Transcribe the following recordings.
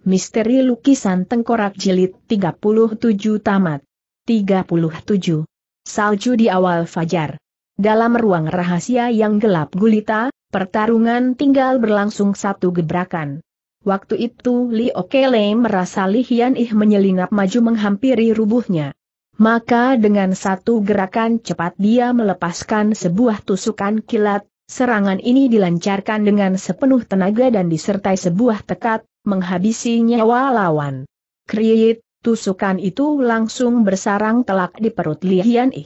Misteri Lukisan Tengkorak Jilid 37 Tamat 37. Salju di awal fajar. Dalam ruang rahasia yang gelap gulita, pertarungan tinggal berlangsung satu gebrakan. Waktu itu Li Okele merasa Li Hian Ih menyelinap maju menghampiri rubuhnya. Maka dengan satu gerakan cepat dia melepaskan sebuah tusukan kilat, serangan ini dilancarkan dengan sepenuh tenaga dan disertai sebuah tekat, menghabisi nyawa lawan. Kriit, tusukan itu langsung bersarang telak di perut Li Hian I.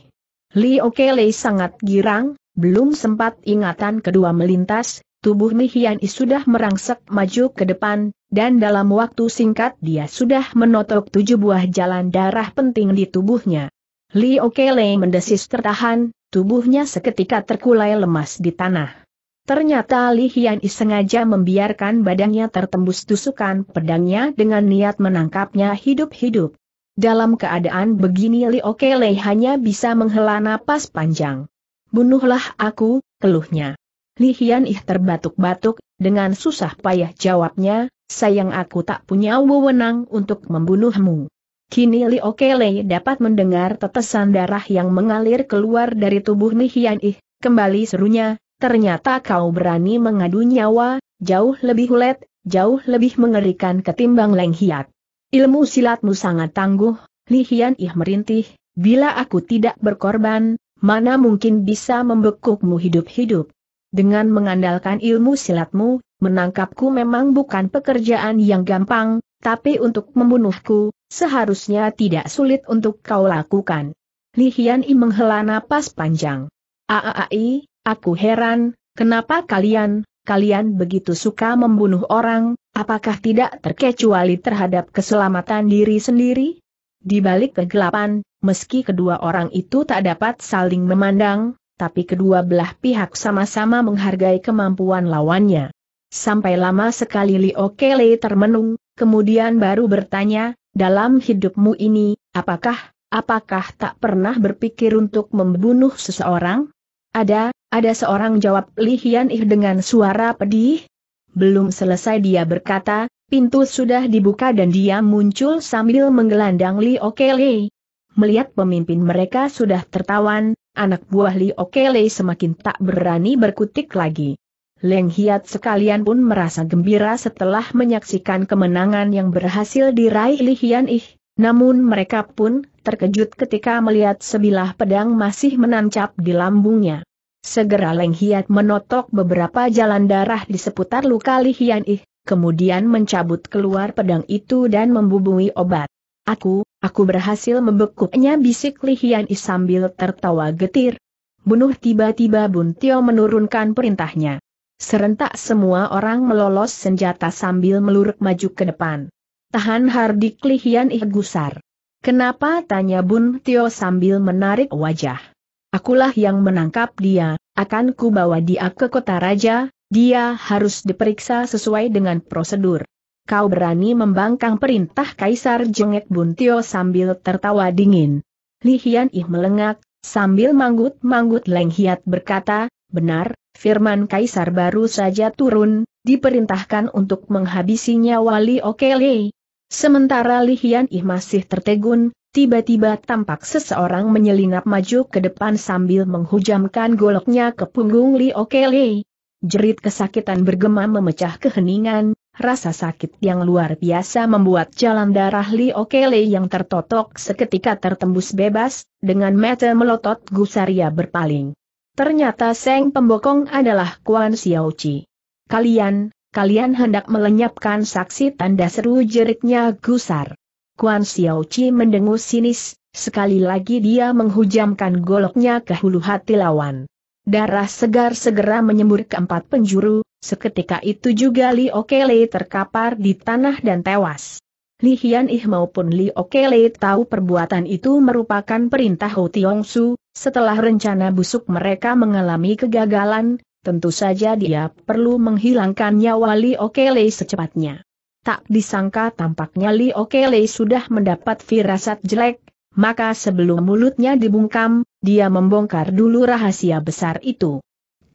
Li Okele sangat girang, belum sempat ingatan kedua melintas, tubuh Li Hian I sudah merangsek maju ke depan, dan dalam waktu singkat dia sudah menotok tujuh buah jalan darah penting di tubuhnya. Li Okele mendesis tertahan, tubuhnya seketika terkulai lemas di tanah. Ternyata Li Hian I sengaja membiarkan badannya tertembus tusukan pedangnya dengan niat menangkapnya hidup-hidup. Dalam keadaan begini Li Lei hanya bisa menghela napas panjang. Bunuhlah aku, keluhnya. Li Hian Ih terbatuk-batuk, dengan susah payah jawabnya, sayang aku tak punya wewenang untuk membunuhmu. Kini Li Lei dapat mendengar tetesan darah yang mengalir keluar dari tubuh Li Hian Ih, kembali serunya, ternyata kau berani mengadu nyawa, jauh lebih ulet, jauh lebih mengerikan ketimbang Leng Hiat. Ilmu silatmu sangat tangguh, Li Hian Ih merintih, bila aku tidak berkorban, mana mungkin bisa membekukmu hidup-hidup. Dengan mengandalkan ilmu silatmu, menangkapku memang bukan pekerjaan yang gampang, tapi untuk membunuhku, seharusnya tidak sulit untuk kau lakukan. Li Hian I menghela napas panjang. Aaai, Aku heran, kenapa kalian, kalian begitu suka membunuh orang, apakah tidak terkecuali terhadap keselamatan diri sendiri? Di balik kegelapan, meski kedua orang itu tak dapat saling memandang, tapi kedua belah pihak sama-sama menghargai kemampuan lawannya. Sampai lama sekali Li Kele termenung, kemudian baru bertanya, dalam hidupmu ini, apakah, apakah tak pernah berpikir untuk membunuh seseorang? Ada, ada seorang jawab Li Hian Ih dengan suara pedih. Belum selesai dia berkata, pintu sudah dibuka dan dia muncul sambil menggelandang Li Okele. Melihat pemimpin mereka sudah tertawan, anak buah Li Okele semakin tak berani berkutik lagi. Leng Hiat sekalian pun merasa gembira setelah menyaksikan kemenangan yang berhasil diraih Li Hian Ih, namun mereka pun terkejut ketika melihat sebilah pedang masih menancap di lambungnya. Segera Leng Hiat menotok beberapa jalan darah di seputar luka Li Hian Ih, kemudian mencabut keluar pedang itu dan membubui obat. Aku, aku berhasil membekuknya bisik Li Hian Ih sambil tertawa getir. Bunuh tiba-tiba Bun Tio menurunkan perintahnya. Serentak semua orang melolos senjata sambil meluruk maju ke depan. Tahan hardik Li Hian Ih gusar. Kenapa tanya Bun Tio sambil menarik wajah. Akulah yang menangkap dia, akan kubawa bawa dia ke kota raja, dia harus diperiksa sesuai dengan prosedur. Kau berani membangkang perintah Kaisar Jengek Buntio sambil tertawa dingin. Li Hian Ih melengak, sambil manggut-manggut Leng Hiat berkata, benar, firman Kaisar baru saja turun, diperintahkan untuk menghabisinya wali Okele. Sementara Li Hian Ih masih tertegun, Tiba-tiba tampak seseorang menyelinap maju ke depan sambil menghujamkan goloknya ke punggung Li Okelei. Jerit kesakitan bergema memecah keheningan, rasa sakit yang luar biasa membuat jalan darah Li Okelei yang tertotok seketika tertembus bebas, dengan mata melotot Gusaria berpaling. Ternyata Seng Pembokong adalah Kuan Xiaoqi. Kalian, kalian hendak melenyapkan saksi tanda seru jeritnya Gusar. Kuan Xiao Chi mendengus sinis, sekali lagi dia menghujamkan goloknya ke hulu hati lawan. Darah segar segera menyembur ke empat penjuru, seketika itu juga Li Okele terkapar di tanah dan tewas. Li Hian Ih maupun Li Okele tahu perbuatan itu merupakan perintah Ho Tiong Su, setelah rencana busuk mereka mengalami kegagalan, tentu saja dia perlu menghilangkan nyawa Li Okele secepatnya. Tak disangka tampaknya Li Okele sudah mendapat firasat jelek, maka sebelum mulutnya dibungkam, dia membongkar dulu rahasia besar itu.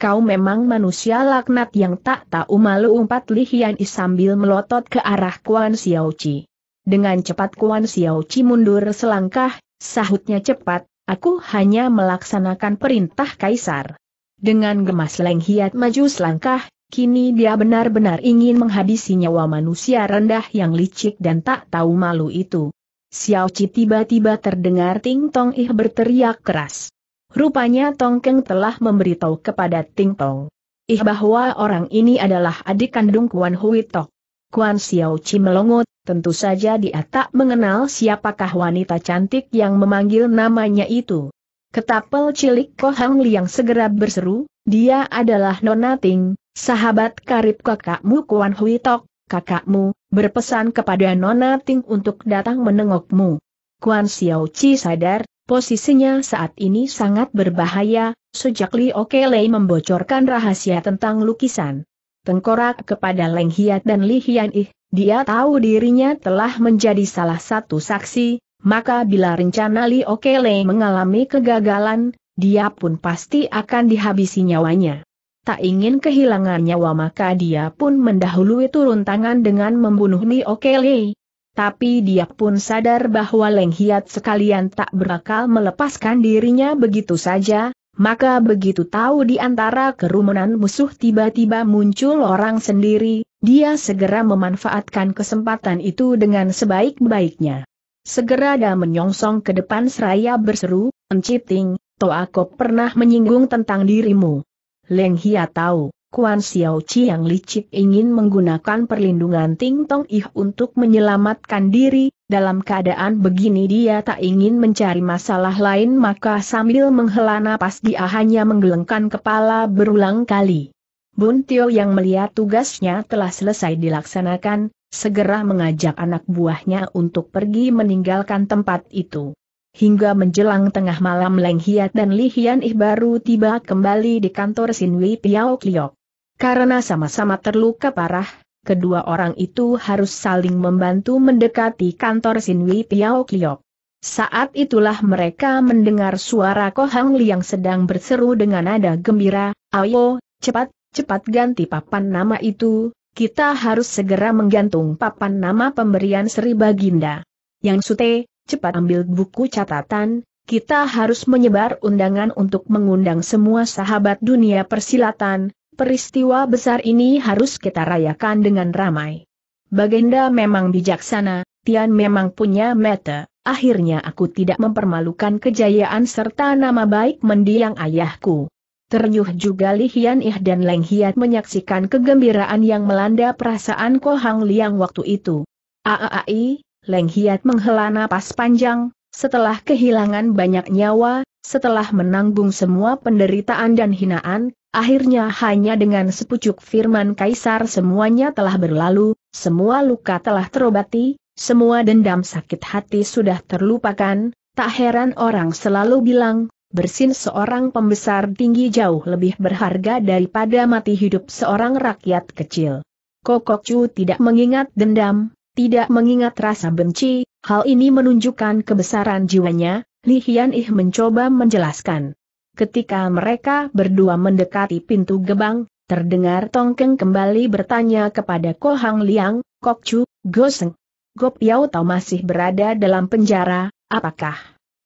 Kau memang manusia laknat yang tak tahu malu umpat Li Hian sambil melotot ke arah Kuan Xiao Chi. Dengan cepat Kuan Xiao Chi mundur selangkah, sahutnya cepat, aku hanya melaksanakan perintah kaisar. Dengan gemas Leng Hiat maju selangkah, Kini dia benar-benar ingin menghabisi nyawa manusia rendah yang licik dan tak tahu malu itu. Xiao Chi tiba-tiba terdengar Ting Tong Ih berteriak keras. Rupanya Tong Keng telah memberitahu kepada Ting Tong Ih bahwa orang ini adalah adik kandung Kuan Hui Tok. Kuan Xiao Chi melongot, tentu saja dia tak mengenal siapakah wanita cantik yang memanggil namanya itu. Ketapel cilik Kohang Liang segera berseru, dia adalah Nonating, sahabat karib kakakmu Kuan Hui Tok, kakakmu, berpesan kepada Nona Ting untuk datang menengokmu. Kuan Xiao Chi sadar, posisinya saat ini sangat berbahaya, sejak Li Okelei membocorkan rahasia tentang lukisan. Tengkorak kepada Leng Hiat dan Li Hian Ih, dia tahu dirinya telah menjadi salah satu saksi, maka bila rencana Li Okelei mengalami kegagalan, dia pun pasti akan dihabisi nyawanya. Tak ingin kehilangan nyawa maka dia pun mendahului turun tangan dengan membunuh Ni Okele. Tapi dia pun sadar bahwa Leng Hiat sekalian tak berakal melepaskan dirinya begitu saja, maka begitu tahu di antara kerumunan musuh tiba-tiba muncul orang sendiri, dia segera memanfaatkan kesempatan itu dengan sebaik-baiknya. Segera dia menyongsong ke depan seraya berseru, Enciting, Toako pernah menyinggung tentang dirimu. Leng Hia tahu, Kuan Xiao Chi yang licik ingin menggunakan perlindungan Ting Tong Ih untuk menyelamatkan diri, dalam keadaan begini dia tak ingin mencari masalah lain maka sambil menghela napas dia hanya menggelengkan kepala berulang kali. Bun Tio yang melihat tugasnya telah selesai dilaksanakan, segera mengajak anak buahnya untuk pergi meninggalkan tempat itu. Hingga menjelang tengah malam Leng Hiat dan Li Hian Ih baru tiba kembali di kantor Sin Wei Piao Kliok. Karena sama-sama terluka parah, kedua orang itu harus saling membantu mendekati kantor Sin Wei Piao Kliok. Saat itulah mereka mendengar suara Kohang Liang sedang berseru dengan nada gembira, Ayo, cepat, cepat ganti papan nama itu, kita harus segera menggantung papan nama pemberian Sri Baginda. Yang Sute, cepat ambil buku catatan, kita harus menyebar undangan untuk mengundang semua sahabat dunia persilatan, peristiwa besar ini harus kita rayakan dengan ramai. Bagenda memang bijaksana, Tian memang punya meta, akhirnya aku tidak mempermalukan kejayaan serta nama baik mendiang ayahku. Ternyuh juga Li Hian Ih dan Leng Hiat menyaksikan kegembiraan yang melanda perasaan Ko Hang Liang waktu itu. Aaai, Leng Hiat menghela napas panjang, setelah kehilangan banyak nyawa, setelah menanggung semua penderitaan dan hinaan, akhirnya hanya dengan sepucuk firman kaisar semuanya telah berlalu, semua luka telah terobati, semua dendam sakit hati sudah terlupakan, tak heran orang selalu bilang, bersin seorang pembesar tinggi jauh lebih berharga daripada mati hidup seorang rakyat kecil. Kokok Chu tidak mengingat dendam, tidak mengingat rasa benci, hal ini menunjukkan kebesaran jiwanya, Li Hian Ih mencoba menjelaskan. Ketika mereka berdua mendekati pintu gebang, terdengar Tongkeng kembali bertanya kepada Ko Hang Liang, Kok Chu, Goseng. Gop Yao Tau masih berada dalam penjara, apakah?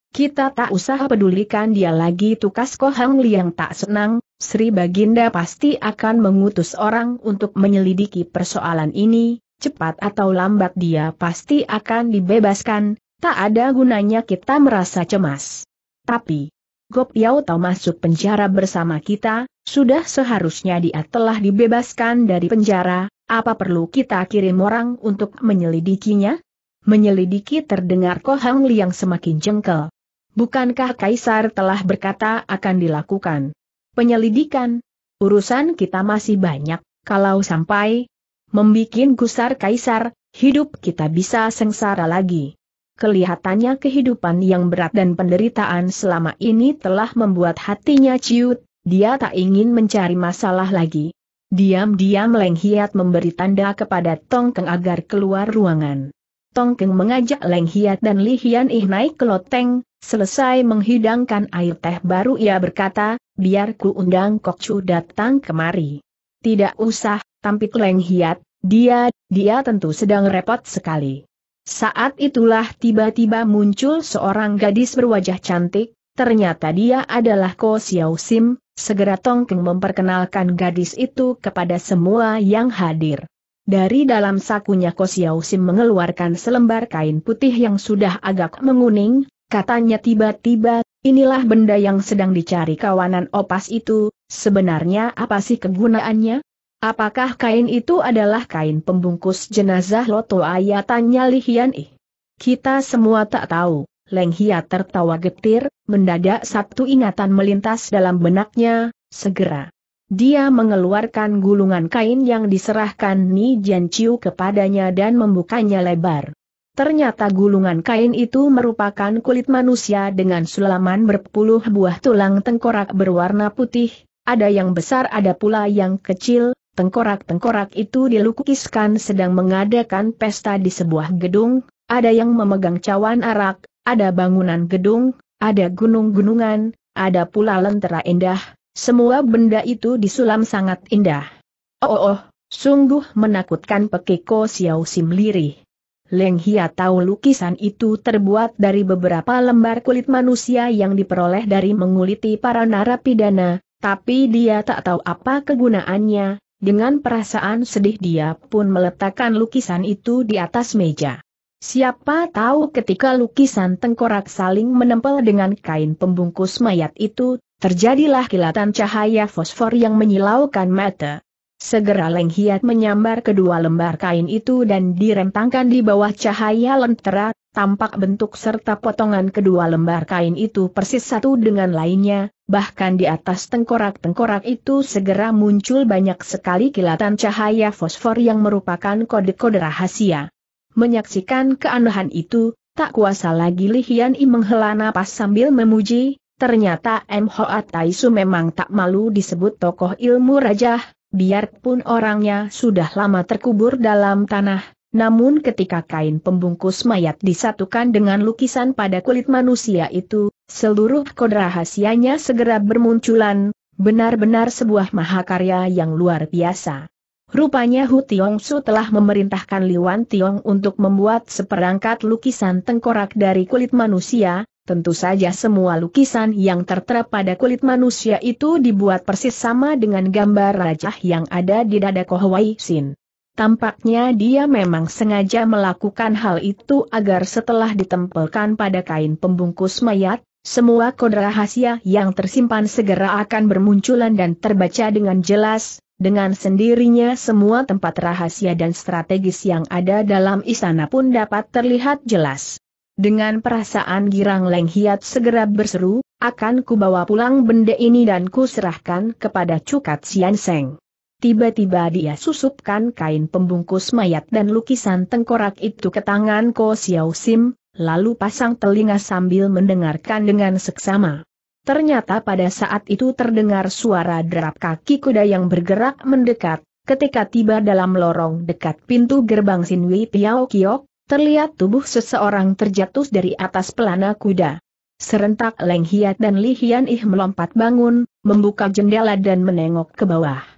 Kita tak usah pedulikan dia lagi tukas Ko Hang Liang tak senang, Sri Baginda pasti akan mengutus orang untuk menyelidiki persoalan ini, cepat atau lambat dia pasti akan dibebaskan, tak ada gunanya kita merasa cemas. Tapi, Gop Yao tahu masuk penjara bersama kita, sudah seharusnya dia telah dibebaskan dari penjara, apa perlu kita kirim orang untuk menyelidikinya? Menyelidiki terdengar Kohang Liang semakin jengkel. Bukankah Kaisar telah berkata akan dilakukan? Penyelidikan? Urusan kita masih banyak, kalau sampai membikin gusar kaisar, hidup kita bisa sengsara lagi. Kelihatannya kehidupan yang berat dan penderitaan selama ini telah membuat hatinya ciut, dia tak ingin mencari masalah lagi. Diam-diam Leng Hiat memberi tanda kepada Tongkeng agar keluar ruangan. Tongkeng mengajak Leng Hiat dan Li Hian Ih naik ke loteng, selesai menghidangkan air teh baru ia berkata, biar ku undang Kok Chu datang kemari. Tidak usah, tampik Leng Hiat, dia, dia tentu sedang repot sekali. Saat itulah tiba-tiba muncul seorang gadis berwajah cantik, ternyata dia adalah Ko Xiao Sim, segera Tongkeng memperkenalkan gadis itu kepada semua yang hadir. Dari dalam sakunya Ko Xiao Sim mengeluarkan selembar kain putih yang sudah agak menguning, katanya tiba-tiba, inilah benda yang sedang dicari kawanan opas itu, sebenarnya apa sih kegunaannya? Apakah kain itu adalah kain pembungkus jenazah Loto Aya tanya Li Hian Ih. Kita semua tak tahu, Leng Hia tertawa getir, mendadak satu ingatan melintas dalam benaknya, segera. Dia mengeluarkan gulungan kain yang diserahkan Ni Jian Chiu kepadanya dan membukanya lebar. Ternyata gulungan kain itu merupakan kulit manusia dengan sulaman berpuluh buah tulang tengkorak berwarna putih, ada yang besar ada pula yang kecil, Tengkorak-tengkorak itu dilukiskan sedang mengadakan pesta di sebuah gedung, ada yang memegang cawan arak, ada bangunan gedung, ada gunung-gunungan, ada pula lentera indah, semua benda itu disulam sangat indah. Oh, oh, oh sungguh menakutkan Pekeko Xiao Sim lirih. Leng Hia tahu lukisan itu terbuat dari beberapa lembar kulit manusia yang diperoleh dari menguliti para narapidana, tapi dia tak tahu apa kegunaannya, dengan perasaan sedih dia pun meletakkan lukisan itu di atas meja. Siapa tahu ketika lukisan tengkorak saling menempel dengan kain pembungkus mayat itu, terjadilah kilatan cahaya fosfor yang menyilaukan mata. Segera Leng Hiat menyambar kedua lembar kain itu dan direntangkan di bawah cahaya lentera, tampak bentuk serta potongan kedua lembar kain itu persis satu dengan lainnya, bahkan di atas tengkorak-tengkorak itu segera muncul banyak sekali kilatan cahaya fosfor yang merupakan kode-kode rahasia. Menyaksikan keanehan itu, tak kuasa lagi Li Hian I menghela napas sambil memuji, ternyata M. Hoat Taisu memang tak malu disebut tokoh ilmu rajah, biarpun orangnya sudah lama terkubur dalam tanah, namun ketika kain pembungkus mayat disatukan dengan lukisan pada kulit manusia itu, seluruh kode rahasianya segera bermunculan, benar-benar sebuah mahakarya yang luar biasa. Rupanya Hu Tiongsu telah memerintahkan Liwan Tiong untuk membuat seperangkat lukisan tengkorak dari kulit manusia, tentu saja semua lukisan yang tertera pada kulit manusia itu dibuat persis sama dengan gambar rajah yang ada di dada Kohwai Sin. Tampaknya dia memang sengaja melakukan hal itu agar setelah ditempelkan pada kain pembungkus mayat, semua kode rahasia yang tersimpan segera akan bermunculan dan terbaca dengan jelas, dengan sendirinya semua tempat rahasia dan strategis yang ada dalam istana pun dapat terlihat jelas. Dengan perasaan girang Leng Hiat segera berseru, akan kubawa pulang benda ini dan kuserahkan kepada Cukat Sian Seng. Tiba-tiba dia susupkan kain pembungkus mayat dan lukisan tengkorak itu ke tangan Ko Xiao Sim, lalu pasang telinga sambil mendengarkan dengan seksama. Ternyata pada saat itu terdengar suara derap kaki kuda yang bergerak mendekat, ketika tiba dalam lorong dekat pintu gerbang Sinwi Piao Kiok, terlihat tubuh seseorang terjatuh dari atas pelana kuda. Serentak Leng Hiat dan Li Hian Ih melompat bangun, membuka jendela dan menengok ke bawah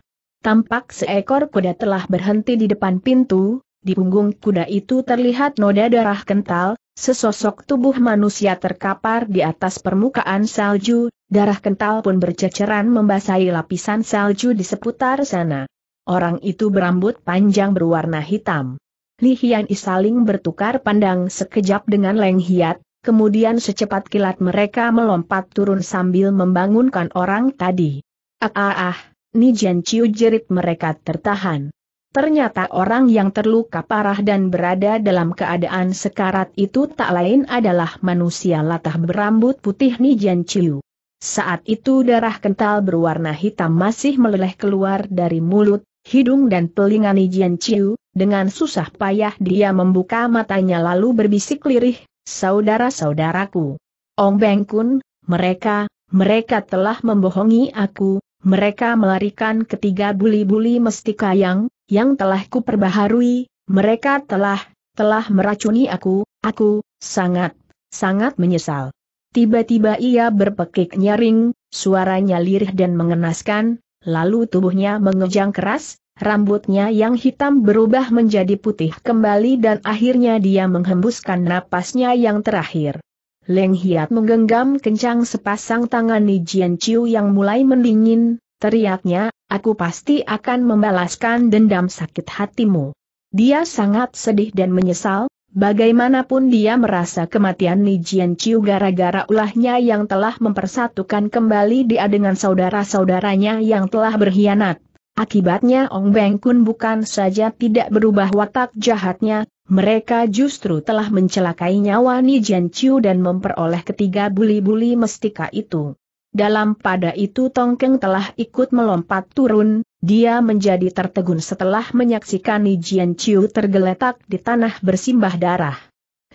tampak seekor kuda telah berhenti di depan pintu, di punggung kuda itu terlihat noda darah kental, sesosok tubuh manusia terkapar di atas permukaan salju, darah kental pun berceceran membasahi lapisan salju di seputar sana. Orang itu berambut panjang berwarna hitam. Li Hian saling bertukar pandang sekejap dengan Leng Hiat, kemudian secepat kilat mereka melompat turun sambil membangunkan orang tadi. Ah ah ah, Nijian Chiu jerit mereka tertahan. Ternyata orang yang terluka parah dan berada dalam keadaan sekarat itu tak lain adalah manusia latah berambut putih Nijian Chiu. Saat itu darah kental berwarna hitam masih meleleh keluar dari mulut, hidung dan telinga Nijian Chiu, dengan susah payah dia membuka matanya lalu berbisik lirih, Saudara-saudaraku, Ong Beng Kun, mereka, mereka telah membohongi aku, mereka melarikan ketiga buli-buli mestika yang, yang telah kuperbaharui, mereka telah, telah meracuni aku, aku, sangat, sangat menyesal. Tiba-tiba ia berpekik nyaring, suaranya lirih dan mengenaskan, lalu tubuhnya mengejang keras, rambutnya yang hitam berubah menjadi putih kembali dan akhirnya dia menghembuskan napasnya yang terakhir. Leng Hiat menggenggam kencang sepasang tangan Nijian Chiu yang mulai mendingin, teriaknya, aku pasti akan membalaskan dendam sakit hatimu. Dia sangat sedih dan menyesal, bagaimanapun dia merasa kematian Nijian Chiu gara-gara ulahnya yang telah mempersatukan kembali dia dengan saudara-saudaranya yang telah berkhianat. Akibatnya Ong Beng Kun bukan saja tidak berubah watak jahatnya, mereka justru telah mencelakai nyawa Nijian Chiu dan memperoleh ketiga buli-buli mestika itu. Dalam pada itu Tongkeng telah ikut melompat turun, dia menjadi tertegun setelah menyaksikan Nijian Chiu tergeletak di tanah bersimbah darah.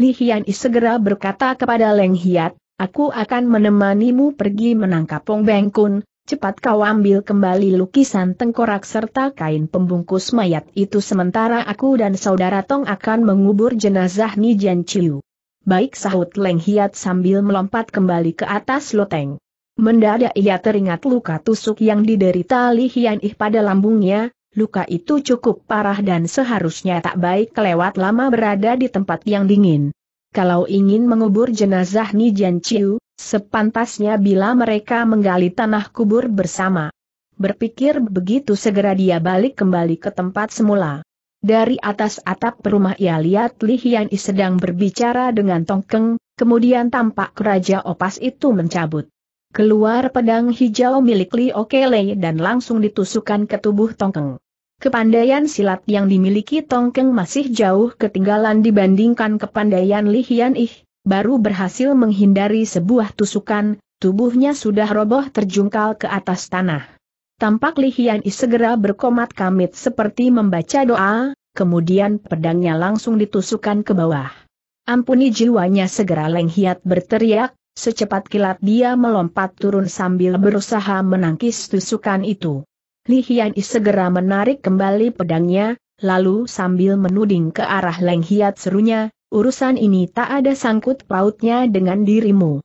Li Hian segera berkata kepada Leng Hiat, aku akan menemanimu pergi menangkap Pong Beng Kun, Cepat kau ambil kembali lukisan tengkorak serta kain pembungkus mayat itu sementara aku dan saudara Tong akan mengubur jenazah Nijian Chiu. Baik sahut Leng Hiat sambil melompat kembali ke atas loteng. Mendadak ia teringat luka tusuk yang diderita Li Hian Ih pada lambungnya, luka itu cukup parah dan seharusnya tak baik kelewat lama berada di tempat yang dingin. Kalau ingin mengubur jenazah Nijian Chiu, Sepantasnya bila mereka menggali tanah kubur bersama. Berpikir begitu segera dia balik kembali ke tempat semula. Dari atas atap rumah ia lihat Li Hian I sedang berbicara dengan Tongkeng, kemudian tampak Raja Opas itu mencabut. Keluar pedang hijau milik Li Okele dan langsung ditusukkan ke tubuh Tongkeng. Kepandaian silat yang dimiliki Tongkeng masih jauh ketinggalan dibandingkan kepandaian Li Hian Baru berhasil menghindari sebuah tusukan, tubuhnya sudah roboh terjungkal ke atas tanah. Tampak Li Hian I segera berkomat kamit seperti membaca doa, kemudian pedangnya langsung ditusukan ke bawah. Ampuni jiwanya segera Leng Hiat berteriak, Secepat kilat dia melompat turun sambil berusaha menangkis tusukan itu. Li Hian I segera menarik kembali pedangnya, lalu sambil menuding ke arah Leng Hiat serunya, urusan ini tak ada sangkut pautnya dengan dirimu.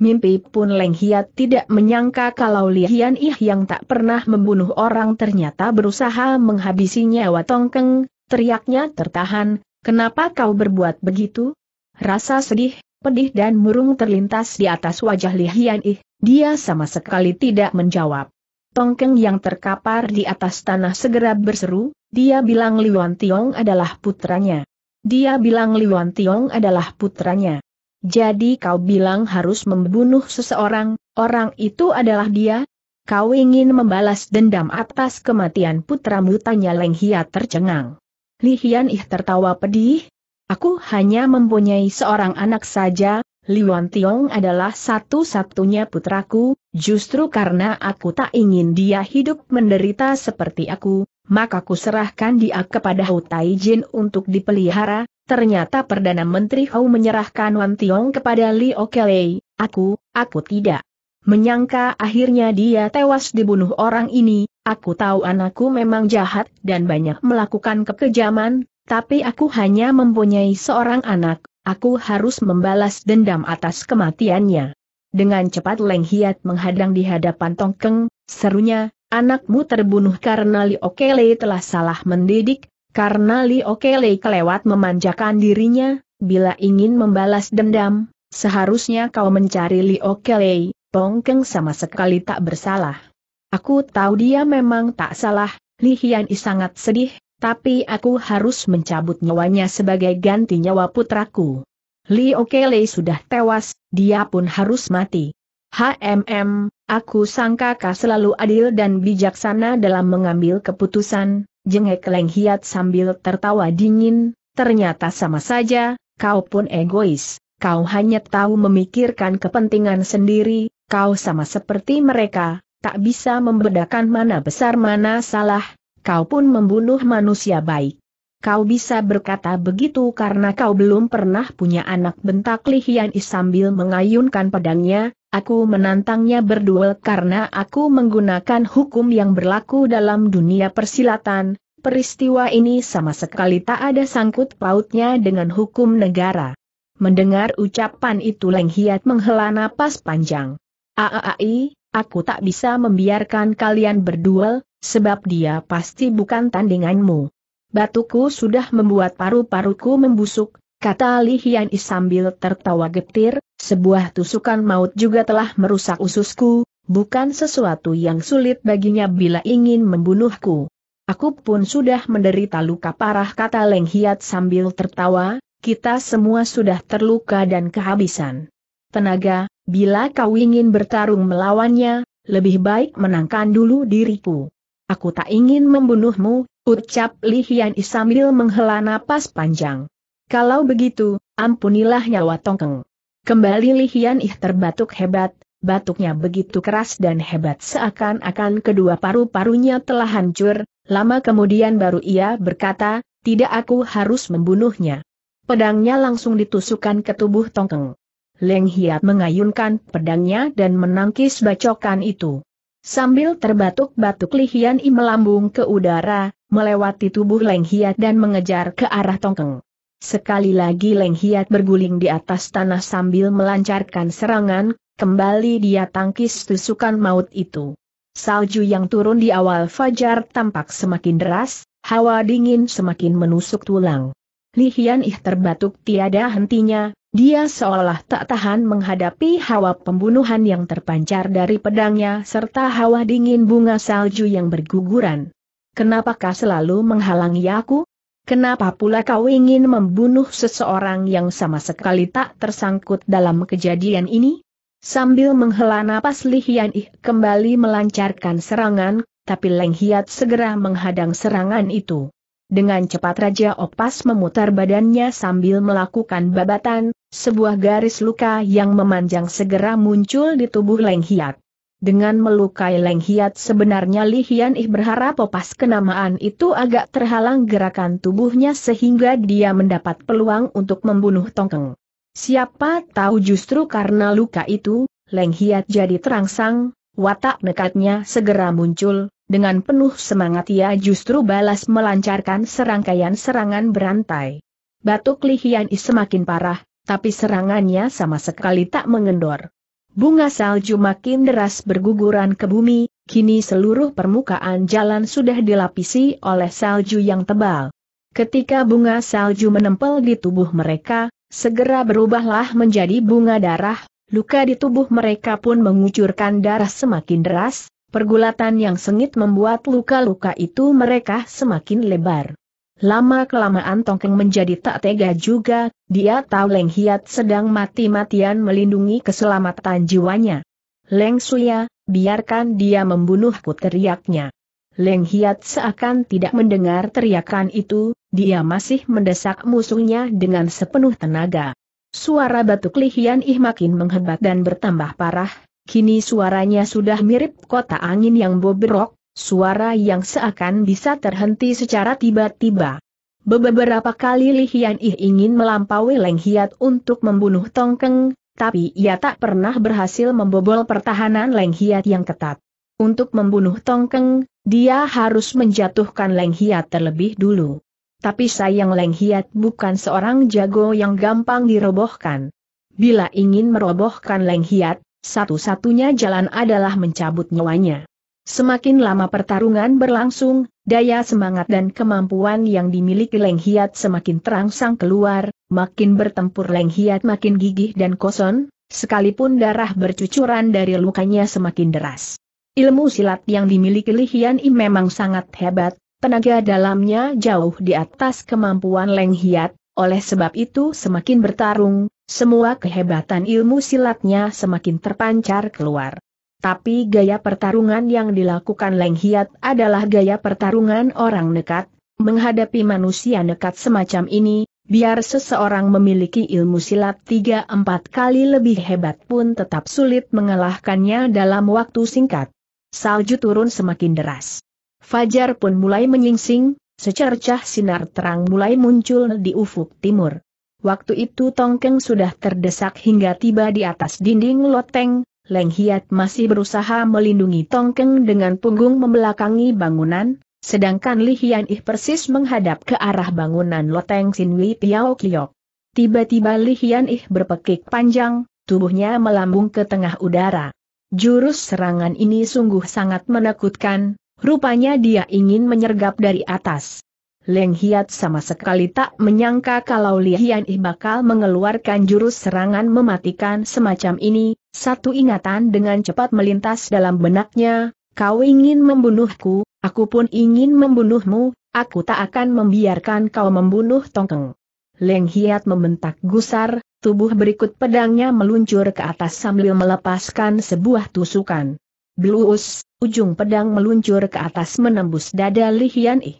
Mimpi pun Leng Hiat tidak menyangka kalau Lian Ih yang tak pernah membunuh orang ternyata berusaha menghabisi nyawa Tongkeng, teriaknya tertahan, kenapa kau berbuat begitu? Rasa sedih, pedih dan murung terlintas di atas wajah Lian Ih, dia sama sekali tidak menjawab. Tongkeng yang terkapar di atas tanah segera berseru, dia bilang Liwan Tiong adalah putranya. Dia bilang Liwan Tiong adalah putranya. Jadi kau bilang harus membunuh seseorang, orang itu adalah dia? Kau ingin membalas dendam atas kematian putramu tanya Leng Hia tercengang. Li Hian Ih tertawa pedih. Aku hanya mempunyai seorang anak saja, Liwan Tiong adalah satu-satunya putraku, justru karena aku tak ingin dia hidup menderita seperti aku, maka serahkan dia kepada Hou Taijin untuk dipelihara, ternyata Perdana Menteri Hou menyerahkan Wan Tiong kepada Li Okelei, aku, aku tidak. Menyangka akhirnya dia tewas dibunuh orang ini, aku tahu anakku memang jahat dan banyak melakukan kekejaman, tapi aku hanya mempunyai seorang anak, aku harus membalas dendam atas kematiannya. Dengan cepat Leng Hiat menghadang di hadapan Tongkeng, serunya, Anakmu terbunuh karena Li Okele telah salah mendidik, karena Li Okele kelewat memanjakan dirinya, bila ingin membalas dendam, seharusnya kau mencari Li Okele, Pongkeng sama sekali tak bersalah. Aku tahu dia memang tak salah, Li Hian sangat sedih, tapi aku harus mencabut nyawanya sebagai ganti nyawa putraku. Li Okele sudah tewas, dia pun harus mati. HMM, aku sangka kau selalu adil dan bijaksana dalam mengambil keputusan, jengek Leng Hiat sambil tertawa dingin, ternyata sama saja, kau pun egois, kau hanya tahu memikirkan kepentingan sendiri, kau sama seperti mereka, tak bisa membedakan mana besar mana salah, kau pun membunuh manusia baik. Kau bisa berkata begitu karena kau belum pernah punya anak bentak lihian sambil mengayunkan pedangnya, Aku menantangnya berduel karena aku menggunakan hukum yang berlaku dalam dunia persilatan, peristiwa ini sama sekali tak ada sangkut pautnya dengan hukum negara. Mendengar ucapan itu Leng Hiat menghela napas panjang. Aai, aku tak bisa membiarkan kalian berduel, sebab dia pasti bukan tandinganmu. Batuku sudah membuat paru-paruku membusuk, kata Li Hian sambil tertawa getir, sebuah tusukan maut juga telah merusak ususku, bukan sesuatu yang sulit baginya bila ingin membunuhku. Aku pun sudah menderita luka parah kata Leng Hiat sambil tertawa, kita semua sudah terluka dan kehabisan. Tenaga, bila kau ingin bertarung melawannya, lebih baik menangkan dulu diriku. Aku tak ingin membunuhmu, ucap Li Hian sambil menghela napas panjang. Kalau begitu, ampunilah nyawa Tongkeng. Kembali Li Hian Ih terbatuk hebat, batuknya begitu keras dan hebat seakan-akan kedua paru-parunya telah hancur, lama kemudian baru ia berkata, tidak aku harus membunuhnya. Pedangnya langsung ditusukkan ke tubuh Tongkeng. Leng Hiat mengayunkan pedangnya dan menangkis bacokan itu. Sambil terbatuk-batuk Li Hian I melambung ke udara, melewati tubuh Leng Hiat dan mengejar ke arah Tongkeng. Sekali lagi Leng Hiat berguling di atas tanah sambil melancarkan serangan, kembali dia tangkis tusukan maut itu. Salju yang turun di awal fajar tampak semakin deras, hawa dingin semakin menusuk tulang. Li Hian Ih terbatuk tiada hentinya, dia seolah tak tahan menghadapi hawa pembunuhan yang terpancar dari pedangnya serta hawa dingin bunga salju yang berguguran. Kenapakah selalu menghalangi aku? Kenapa pula kau ingin membunuh seseorang yang sama sekali tak tersangkut dalam kejadian ini? Sambil menghela napas Li Hian Ih kembali melancarkan serangan, tapi Leng Hiat segera menghadang serangan itu. Dengan cepat Raja Opas memutar badannya sambil melakukan babatan, sebuah garis luka yang memanjang segera muncul di tubuh Leng Hiat. Dengan melukai Leng Hiat sebenarnya Li Hian Ih berharap opas kenamaan itu agak terhalang gerakan tubuhnya sehingga dia mendapat peluang untuk membunuh Tongkeng. Siapa tahu justru karena luka itu, Leng Hiat jadi terangsang, watak nekatnya segera muncul, dengan penuh semangat ia justru balas melancarkan serangkaian serangan berantai. Batuk Li Hian Ih semakin parah, tapi serangannya sama sekali tak mengendor. Bunga salju makin deras berguguran ke bumi, kini seluruh permukaan jalan sudah dilapisi oleh salju yang tebal. Ketika bunga salju menempel di tubuh mereka, segera berubahlah menjadi bunga darah, luka di tubuh mereka pun mengucurkan darah semakin deras, pergulatan yang sengit membuat luka-luka itu mereka semakin lebar. Lama-kelamaan Tongkeng menjadi tak tega juga, dia tahu Leng Hiat sedang mati-matian melindungi keselamatan jiwanya. Leng Suya, biarkan dia membunuhku teriaknya. Leng Hiat seakan tidak mendengar teriakan itu, dia masih mendesak musuhnya dengan sepenuh tenaga. Suara batuk Lihian Ih makin menghebat dan bertambah parah, kini suaranya sudah mirip kota angin yang bobrok, suara yang seakan bisa terhenti secara tiba-tiba. Beberapa kali Li Hian Ih ingin melampaui Leng Hiat untuk membunuh Tongkeng, tapi ia tak pernah berhasil membobol pertahanan Leng Hiat yang ketat. Untuk membunuh Tongkeng, dia harus menjatuhkan Leng Hiat terlebih dulu. Tapi sayang Leng Hiat bukan seorang jago yang gampang dirobohkan. Bila ingin merobohkan Leng Hiat, satu-satunya jalan adalah mencabut nyawanya. Semakin lama pertarungan berlangsung, daya semangat dan kemampuan yang dimiliki Leng Hiat semakin terangsang keluar, makin bertempur Leng Hiat makin gigih dan kosong, sekalipun darah bercucuran dari lukanya semakin deras. Ilmu silat yang dimiliki Li Hian memang sangat hebat, tenaga dalamnya jauh di atas kemampuan Leng Hiat, oleh sebab itu semakin bertarung, semua kehebatan ilmu silatnya semakin terpancar keluar tapi gaya pertarungan yang dilakukan Leng Hiat adalah gaya pertarungan orang nekat, menghadapi manusia nekat semacam ini, biar seseorang memiliki ilmu silat 3-4 kali lebih hebat pun tetap sulit mengalahkannya dalam waktu singkat. Salju turun semakin deras. Fajar pun mulai menyingsing, secercah sinar terang mulai muncul di ufuk timur. Waktu itu Tongkeng sudah terdesak hingga tiba di atas dinding loteng, Leng Hiat masih berusaha melindungi Tongkeng dengan punggung membelakangi bangunan, sedangkan Li Hian Ih persis menghadap ke arah bangunan loteng Sinwi Piao Kliok. Tiba-tiba Li Hian Ih berpekik panjang, tubuhnya melambung ke tengah udara. Jurus serangan ini sungguh sangat menakutkan, rupanya dia ingin menyergap dari atas. Leng Hiat sama sekali tak menyangka kalau Li Hian Ih bakal mengeluarkan jurus serangan mematikan semacam ini, satu ingatan dengan cepat melintas dalam benaknya, kau ingin membunuhku, aku pun ingin membunuhmu, aku tak akan membiarkan kau membunuh Tongkeng. Leng Hiat membentak gusar, tubuh berikut pedangnya meluncur ke atas sambil melepaskan sebuah tusukan. Blues, ujung pedang meluncur ke atas menembus dada Li Hian Ih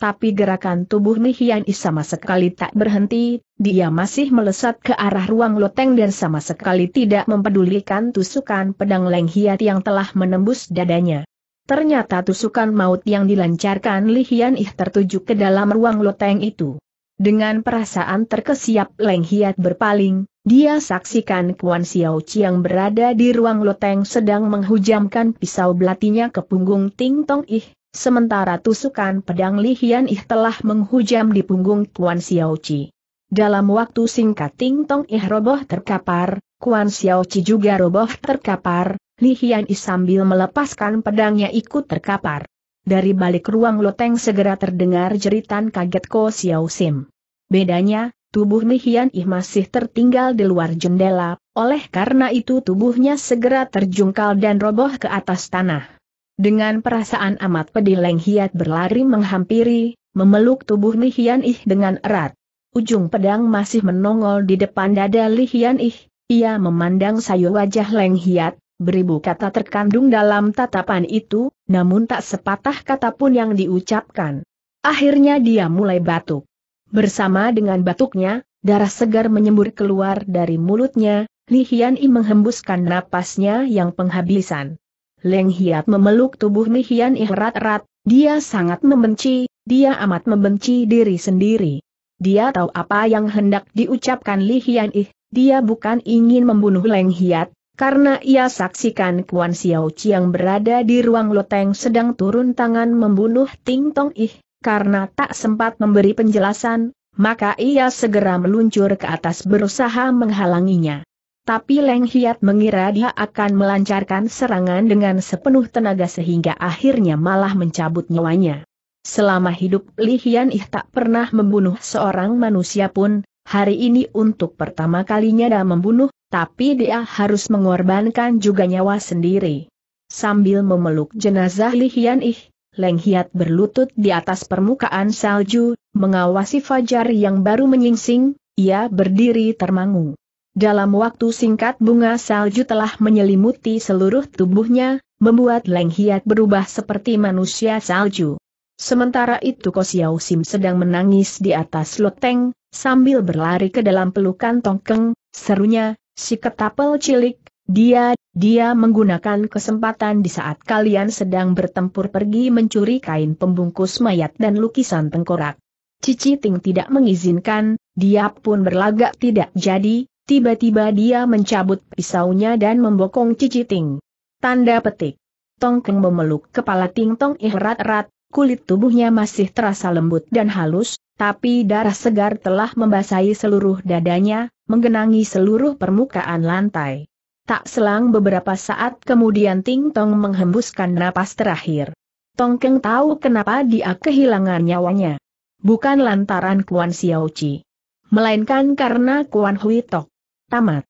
tapi gerakan tubuh Nihian I sama sekali tak berhenti, dia masih melesat ke arah ruang loteng dan sama sekali tidak mempedulikan tusukan pedang Leng Hiat yang telah menembus dadanya. Ternyata tusukan maut yang dilancarkan Li Hian Ih tertuju ke dalam ruang loteng itu. Dengan perasaan terkesiap Leng Hiat berpaling, dia saksikan Kuan Xiao yang berada di ruang loteng sedang menghujamkan pisau belatinya ke punggung Ting Tong Ih, Sementara tusukan pedang Li Hian Ih telah menghujam di punggung Kuan Xiao Xiaoqi. Dalam waktu singkat Ting Tong Ih roboh terkapar, Kuan Xiao Xiaoqi juga roboh terkapar, Li Hian Ih sambil melepaskan pedangnya ikut terkapar. Dari balik ruang loteng segera terdengar jeritan kaget Ko Xiao Sim. Bedanya, tubuh Li Hian Ih masih tertinggal di luar jendela, oleh karena itu tubuhnya segera terjungkal dan roboh ke atas tanah. Dengan perasaan amat pedih Leng Hiat berlari menghampiri, memeluk tubuh Li Hian Ih dengan erat. Ujung pedang masih menongol di depan dada Li Hian Ih, ia memandang sayu wajah Leng Hiat, beribu kata terkandung dalam tatapan itu, namun tak sepatah kata pun yang diucapkan. Akhirnya dia mulai batuk. Bersama dengan batuknya, darah segar menyembur keluar dari mulutnya, Li Hian menghembuskan napasnya yang penghabisan. Leng Hiat memeluk tubuh Mihian Ih erat-erat, dia sangat membenci, dia amat membenci diri sendiri. Dia tahu apa yang hendak diucapkan Li Hian Ih, dia bukan ingin membunuh Leng Hiat, karena ia saksikan Kuan Xiao Chiang berada di ruang loteng sedang turun tangan membunuh Ting Tong Ih, karena tak sempat memberi penjelasan, maka ia segera meluncur ke atas berusaha menghalanginya. Tapi Leng Hiat mengira dia akan melancarkan serangan dengan sepenuh tenaga sehingga akhirnya malah mencabut nyawanya. Selama hidup Li Hian Ih tak pernah membunuh seorang manusia pun, hari ini untuk pertama kalinya dia membunuh, tapi dia harus mengorbankan juga nyawa sendiri. Sambil memeluk jenazah Li Hian Ih, Leng Hiat berlutut di atas permukaan salju, mengawasi Fajar yang baru menyingsing, ia berdiri termangu. Dalam waktu singkat bunga salju telah menyelimuti seluruh tubuhnya, membuat Leng Hiat berubah seperti manusia salju. Sementara itu Kosiao Sim sedang menangis di atas loteng, sambil berlari ke dalam pelukan Tongkeng, serunya, si ketapel cilik, dia, dia menggunakan kesempatan di saat kalian sedang bertempur pergi mencuri kain pembungkus mayat dan lukisan tengkorak. Cici Ting tidak mengizinkan, dia pun berlagak tidak jadi, Tiba-tiba dia mencabut pisaunya dan membokong ciciting. Tanda petik. Tongkeng memeluk kepala Ting Tong Ih eh, erat-erat, kulit tubuhnya masih terasa lembut dan halus, tapi darah segar telah membasahi seluruh dadanya, menggenangi seluruh permukaan lantai. Tak selang beberapa saat kemudian Ting Tong menghembuskan napas terakhir. Tongkeng tahu kenapa dia kehilangan nyawanya. Bukan lantaran Kuan Xiaoqi. Melainkan karena Kuan Hui Tok. Tamat.